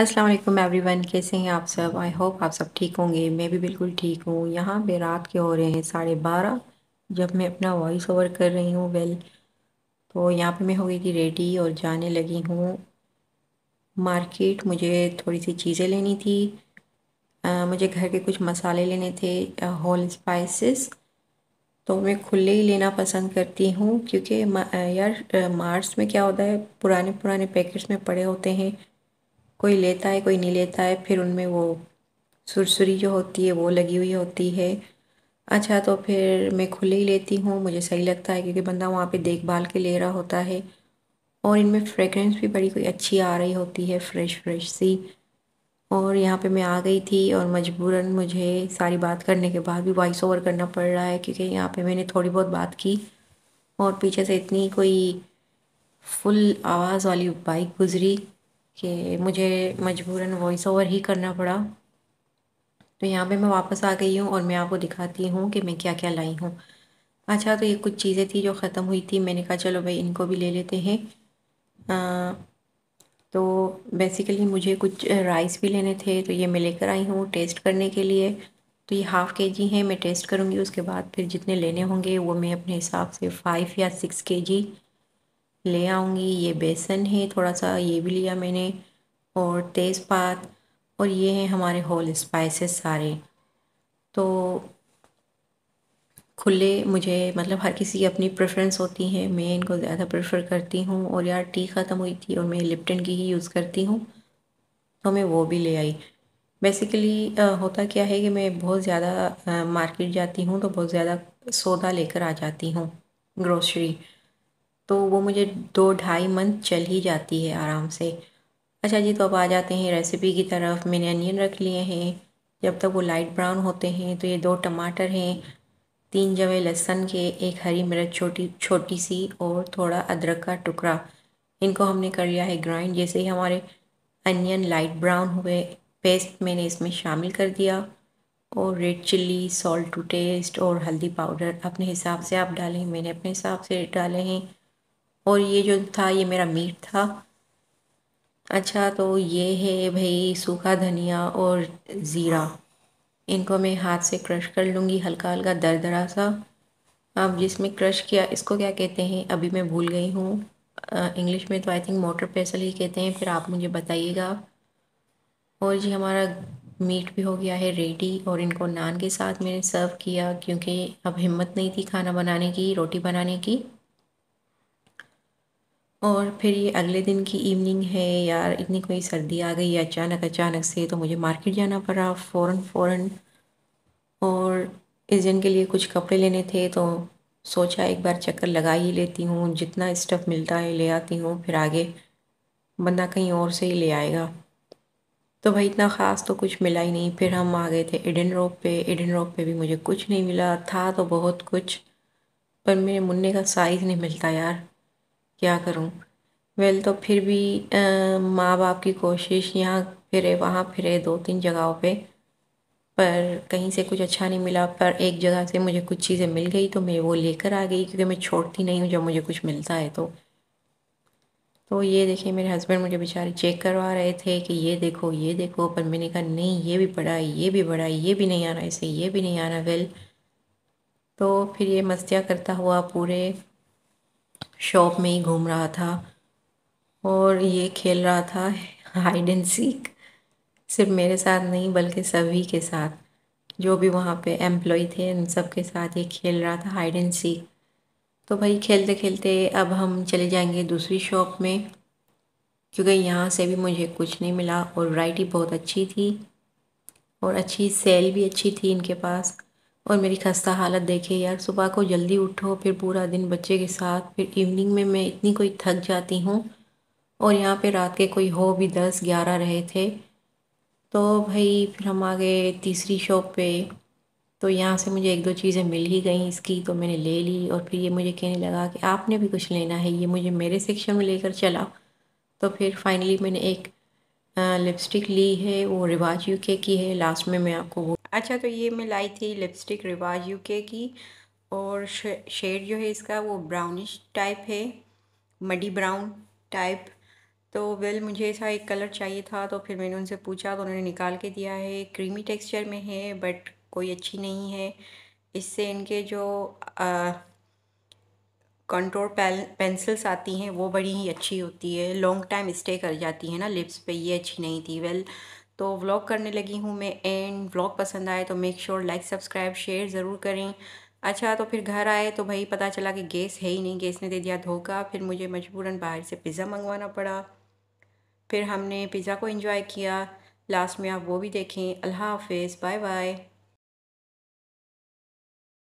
अस्सलाम वालेकुम एवरीवन कैसे हैं आप सब आई होप आप सब ठीक होंगे मैं भी बिल्कुल ठीक हूँ यहाँ पे रात के हो रहे हैं साढ़े बारह जब मैं अपना वॉइस ओवर कर रही हूँ वेल तो यहाँ पे मैं हो गई थी रेडी और जाने लगी हूँ मार्केट मुझे थोड़ी सी चीज़ें लेनी थी आ, मुझे घर के कुछ मसाले लेने थे होल स्पाइसेस तो मैं खुले ही लेना पसंद करती हूँ क्योंकि यार मार्च में क्या होता है पुराने पुराने पैकेट्स में पड़े होते हैं कोई लेता है कोई नहीं लेता है फिर उनमें वो सुरसुरी जो होती है वो लगी हुई होती है अच्छा तो फिर मैं खुले ही लेती हूँ मुझे सही लगता है क्योंकि बंदा वहाँ पे देखभाल के ले रहा होता है और इनमें फ्रेगरेंस भी बड़ी कोई अच्छी आ रही होती है फ्रेश फ्रेश सी और यहाँ पे मैं आ गई थी और मजबूरन मुझे सारी बात करने के बाद भी वॉइस ओवर करना पड़ रहा है क्योंकि यहाँ पे मैंने थोड़ी बहुत बात की और पीछे से इतनी कोई फुल आवाज़ वाली बाइक गुज़री कि मुझे मजबूरन वॉइस ओवर ही करना पड़ा तो यहाँ पे मैं वापस आ गई हूँ और मैं आपको दिखाती हूँ कि मैं क्या क्या लाई हूँ अच्छा तो ये कुछ चीज़ें थी जो ख़त्म हुई थी मैंने कहा चलो भाई इनको भी ले लेते हैं आ, तो बेसिकली मुझे कुछ राइस भी लेने थे तो ये मैं लेकर आई हूँ टेस्ट करने के लिए तो ये हाफ़ के जी है मैं टेस्ट करूँगी उसके बाद फिर जितने लेने होंगे वो मैं अपने हिसाब से फ़ाइव या सिक्स के जी ले आऊँगी ये बेसन है थोड़ा सा ये भी लिया मैंने और तेज़पात और ये हैं हमारे होल स्पाइसेस सारे तो खुले मुझे मतलब हर किसी की अपनी प्रेफरेंस होती है मैं इनको ज़्यादा प्रेफर करती हूँ और यार टी ख़त्म हुई थी और मैं लिप्टन की ही यूज़ करती हूँ तो मैं वो भी ले आई बेसिकली होता क्या है कि मैं बहुत ज़्यादा मार्केट जाती हूँ तो बहुत ज़्यादा सौदा लेकर आ जाती हूँ ग्रोसरी तो वो मुझे दो ढाई मंथ चल ही जाती है आराम से अच्छा जी तो अब आ जाते हैं रेसिपी की तरफ मैंने अनियन रख लिए हैं जब तक वो लाइट ब्राउन होते हैं तो ये दो टमाटर हैं तीन जवे लहसन के एक हरी मिर्च छोटी छोटी सी और थोड़ा अदरक का टुकड़ा इनको हमने कर लिया है ग्राइंड जैसे ही हमारे अनियन लाइट ब्राउन हुए पेस्ट मैंने इसमें शामिल कर दिया और red chilli salt to taste और हल्दी पाउडर अपने हिसाब से आप डालें मैंने अपने हिसाब से डाले हैं और ये जो था ये मेरा मीट था अच्छा तो ये है भाई सूखा धनिया और ज़ीरा इनको मैं हाथ से क्रश कर लूँगी हल्का हल्का दरदरा सा अब जिसमें क्रश किया इसको क्या कहते हैं अभी मैं भूल गई हूँ इंग्लिश में तो आई थिंक मोटर पेसल ही कहते हैं फिर आप मुझे बताइएगा और जी हमारा मीट भी हो गया है रेडी और इनको नान के साथ मैंने सर्व किया क्योंकि अब हिम्मत नहीं थी खाना बनाने की रोटी बनाने की और फिर ये अगले दिन की इवनिंग है यार इतनी कोई सर्दी आ गई अचानक अचानक से तो मुझे मार्केट जाना पड़ा फ़ौरन फ़ौरन और इस दिन के लिए कुछ कपड़े लेने थे तो सोचा एक बार चक्कर लगा ही लेती हूँ जितना स्टफ़ मिलता है ले आती हूँ फिर आगे बंदा कहीं और से ही ले आएगा तो भाई इतना ख़ास तो कुछ मिला ही नहीं फिर हम आ गए थे इडन रोप पे इडन रोप पे भी मुझे कुछ नहीं मिला था तो बहुत कुछ पर मेरे मुन्ने का साइज़ नहीं मिलता यार क्या करूँ वेल तो फिर भी माँ बाप की कोशिश यहाँ फिरे वहाँ फिरे दो तीन जगहों पे पर कहीं से कुछ अच्छा नहीं मिला पर एक जगह से मुझे कुछ चीज़ें मिल गई तो मैं वो लेकर आ गई क्योंकि मैं छोड़ती नहीं हूँ जब मुझे कुछ मिलता है तो तो ये देखिए मेरे हस्बैंड मुझे बेचारे चेक करवा रहे थे कि ये देखो ये देखो पर मैंने कहा नहीं ये भी पढ़ा ये भी बढ़ा ये भी नहीं आ रहा इसे ये भी नहीं आ रहा वेल तो फिर ये मस्तियाँ करता हुआ पूरे शॉप में ही घूम रहा था और ये खेल रहा था हाइड एंड सीक सिर्फ मेरे साथ नहीं बल्कि सभी के साथ जो भी वहाँ पे एम्प्लॉय थे उन सब के साथ ये खेल रहा था हाइड एंड सीक तो भाई खेलते खेलते अब हम चले जाएंगे दूसरी शॉप में क्योंकि यहाँ से भी मुझे कुछ नहीं मिला और वैरायटी बहुत अच्छी थी और अच्छी सेल भी अच्छी थी इनके पास और मेरी खस्ता हालत देखे यार सुबह को जल्दी उठो फिर पूरा दिन बच्चे के साथ फिर इवनिंग में मैं इतनी कोई थक जाती हूँ और यहाँ पे रात के कोई हो भी दस ग्यारह रहे थे तो भाई फिर हम आ गए तीसरी शॉप पे तो यहाँ से मुझे एक दो चीज़ें मिल ही गई इसकी तो मैंने ले ली और फिर ये मुझे कहने लगा कि आपने भी कुछ लेना है ये मुझे मेरे सेक्शन में लेकर चला तो फिर फाइनली मैंने एक लिपस्टिक ली है वो रिवाज यूके की है लास्ट में मैं आपको अच्छा तो ये मैं लाई थी लिपस्टिक रिवाज यूके की और शेड जो है इसका वो ब्राउनिश टाइप है मडी ब्राउन टाइप तो वेल मुझे ऐसा एक कलर चाहिए था तो फिर मैंने उनसे पूछा तो उन्होंने निकाल के दिया है क्रीमी टेक्सचर में है बट कोई अच्छी नहीं है इससे इनके जो कंट्रोल पेन पेंसिल्स आती हैं वो बड़ी ही अच्छी होती है लॉन्ग टाइम स्टे कर जाती है ना लिप्स पे ये अच्छी नहीं थी वेल तो व्लॉग करने लगी हूँ मैं एंड व्लॉग पसंद आए तो make sure like subscribe share ज़रूर करें अच्छा तो फिर घर आए तो भाई पता चला कि गैस है ही नहीं गैस ने दे दिया धोखा फिर मुझे मजबूरन बाहर से पिज़्ज़ा मंगवाना पड़ा फिर हमने पिज़्ज़ा को इन्जॉय किया लास्ट में आप वो भी देखें अल्लाह हाफिज़ बाय बाय